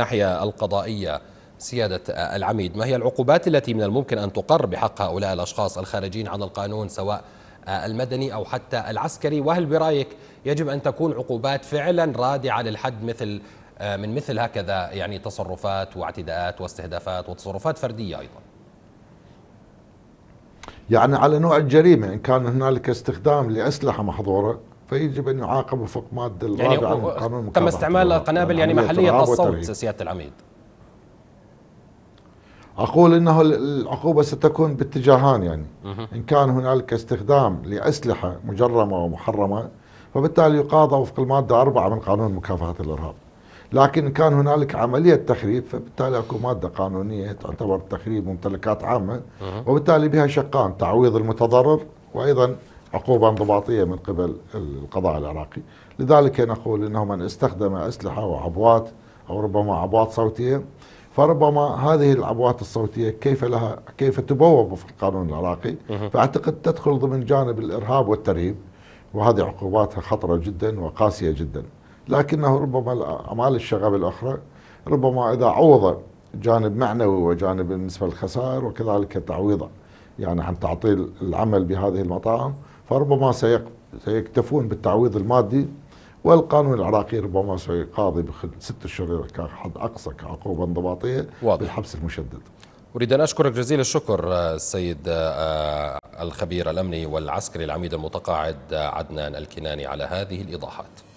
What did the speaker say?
الناحية القضائية سيادة العميد ما هي العقوبات التي من الممكن أن تقر بحق هؤلاء الأشخاص الخارجين عن القانون سواء المدني أو حتى العسكري وهل برأيك يجب أن تكون عقوبات فعلا رادعة للحد مثل من مثل هكذا يعني تصرفات واعتداءات واستهدافات وتصرفات فردية أيضا يعني على نوع الجريمة إن كان هنالك استخدام لأسلحة محظورة فيجب ان يعاقب وفق ماده الرابعه يعني من قانون تم استعمال قنابل يعني محليه الصوت سياده العميد اقول انه العقوبه ستكون باتجاهان يعني ان كان هنالك استخدام لاسلحه مجرمه ومحرمه فبالتالي يقاضى وفق الماده 4 من قانون مكافحه الارهاب لكن ان كان هنالك عمليه تخريب فبالتالي اكو ماده قانونيه تعتبر تخريب ممتلكات عامه وبالتالي بها شقان تعويض المتضرر وايضا عقوبة انضباطية من قبل القضاء العراقي لذلك نقول أنه من استخدم أسلحة وعبوات أو ربما عبوات صوتية فربما هذه العبوات الصوتية كيف لها كيف تبوب في القانون العراقي فأعتقد تدخل ضمن جانب الإرهاب والترهيب وهذه عقوباتها خطرة جدا وقاسية جدا لكنه ربما الأعمال الشغب الأخرى ربما إذا عوض جانب معنوي وجانب بالنسبة للخسائر وكذلك تعويضه يعني عن تعطيل العمل بهذه المطاعم فربما سيكتفون بالتعويض المادي والقانون العراقي ربما سيقاضي ست شهور كحد اقصى كعقوبه انضباطيه واضح. بالحبس المشدد. اريد ان اشكرك جزيل الشكر آه، السيد آه، آه، الخبير الامني والعسكري العميد المتقاعد عدنان الكناني على هذه الايضاحات.